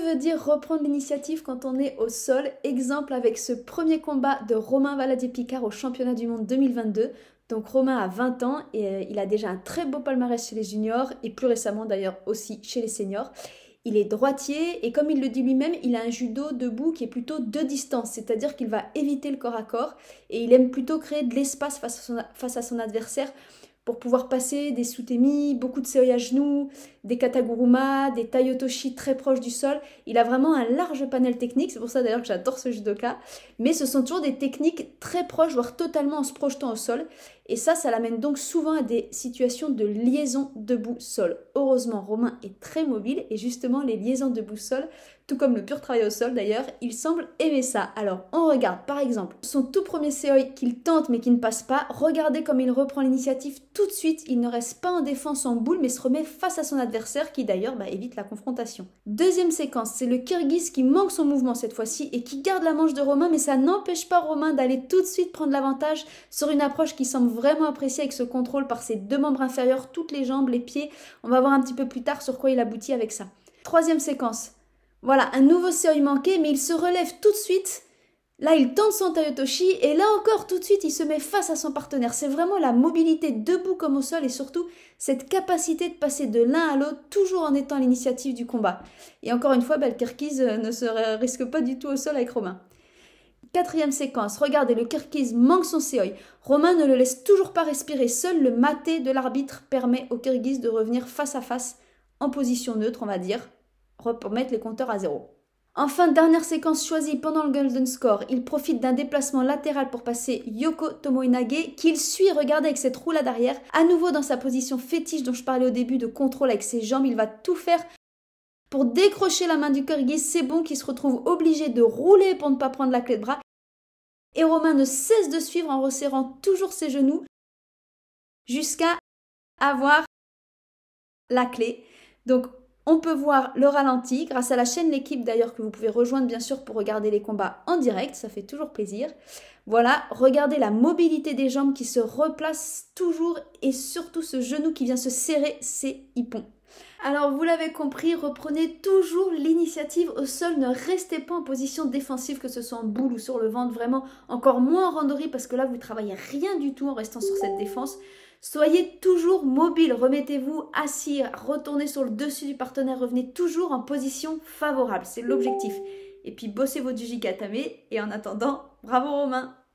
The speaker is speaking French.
veut dire reprendre l'initiative quand on est au sol Exemple avec ce premier combat de Romain Valadier-Picard au championnat du monde 2022. Donc Romain a 20 ans et euh, il a déjà un très beau palmarès chez les juniors et plus récemment d'ailleurs aussi chez les seniors. Il est droitier et comme il le dit lui-même, il a un judo debout qui est plutôt de distance, c'est-à-dire qu'il va éviter le corps à corps et il aime plutôt créer de l'espace face, face à son adversaire pour pouvoir passer des sutemi, beaucoup de seoi à genoux, des kataguruma, des taiotoshi très proches du sol. Il a vraiment un large panel technique, c'est pour ça d'ailleurs que j'adore ce judoka. Mais ce sont toujours des techniques très proches, voire totalement en se projetant au sol. Et ça, ça l'amène donc souvent à des situations de liaison debout-sol. Heureusement, Romain est très mobile et justement les liaisons debout-sol, tout comme le pur travail au sol d'ailleurs, il semble aimer ça. Alors on regarde par exemple son tout premier seoi, qu'il tente mais qui ne passe pas. Regardez comme il reprend l'initiative tout de suite, il ne reste pas en défense en boule, mais se remet face à son adversaire, qui d'ailleurs bah, évite la confrontation. Deuxième séquence, c'est le Kirghiz qui manque son mouvement cette fois-ci et qui garde la manche de Romain, mais ça n'empêche pas Romain d'aller tout de suite prendre l'avantage sur une approche qui semble vraiment appréciée avec ce contrôle par ses deux membres inférieurs, toutes les jambes, les pieds. On va voir un petit peu plus tard sur quoi il aboutit avec ça. Troisième séquence. Voilà, un nouveau seuil manqué, mais il se relève tout de suite Là, il tente son Tayotoshi et là encore, tout de suite, il se met face à son partenaire. C'est vraiment la mobilité debout comme au sol et surtout cette capacité de passer de l'un à l'autre, toujours en étant l'initiative du combat. Et encore une fois, Belkirkiz euh, ne se risque pas du tout au sol avec Romain. Quatrième séquence, regardez, le Kirkiz manque son seoi. Romain ne le laisse toujours pas respirer. Seul le maté de l'arbitre permet au kirkiz de revenir face à face, en position neutre, on va dire, remettre les compteurs à zéro. Enfin, dernière séquence choisie pendant le Golden Score, il profite d'un déplacement latéral pour passer Yoko Tomoinage, qu'il suit, regardez, avec cette roulade derrière. À nouveau dans sa position fétiche dont je parlais au début de contrôle avec ses jambes, il va tout faire pour décrocher la main du Kyrgyz. C'est bon qu'il se retrouve obligé de rouler pour ne pas prendre la clé de bras. Et Romain ne cesse de suivre en resserrant toujours ses genoux jusqu'à avoir la clé. Donc on peut voir le ralenti grâce à la chaîne L'équipe d'ailleurs que vous pouvez rejoindre bien sûr pour regarder les combats en direct, ça fait toujours plaisir. Voilà, regardez la mobilité des jambes qui se replacent toujours et surtout ce genou qui vient se serrer, c'est hippon. Alors vous l'avez compris, reprenez toujours l'initiative au sol, ne restez pas en position défensive, que ce soit en boule ou sur le ventre, vraiment encore moins en randori parce que là vous travaillez rien du tout en restant sur cette défense. Soyez toujours mobile, remettez-vous assis, retournez sur le dessus du partenaire, revenez toujours en position favorable, c'est l'objectif. Et puis bossez votre jujikatame et en attendant, bravo Romain